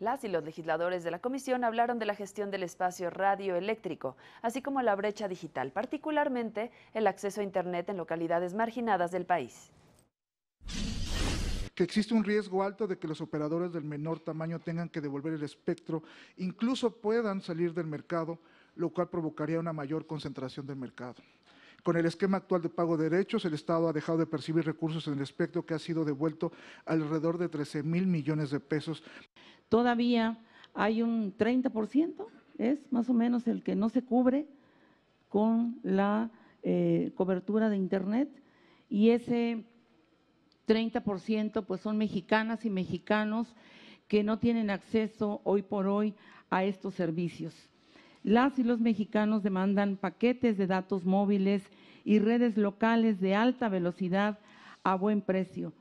Las y los legisladores de la comisión hablaron de la gestión del espacio radioeléctrico, así como la brecha digital, particularmente el acceso a Internet en localidades marginadas del país. Que existe un riesgo alto de que los operadores del menor tamaño tengan que devolver el espectro, incluso puedan salir del mercado, lo cual provocaría una mayor concentración del mercado. Con el esquema actual de pago de derechos, el Estado ha dejado de percibir recursos en el espectro que ha sido devuelto alrededor de 13 mil millones de pesos todavía hay un 30%, es más o menos el que no se cubre con la eh, cobertura de Internet y ese 30% pues son mexicanas y mexicanos que no tienen acceso hoy por hoy a estos servicios. Las y los mexicanos demandan paquetes de datos móviles y redes locales de alta velocidad a buen precio.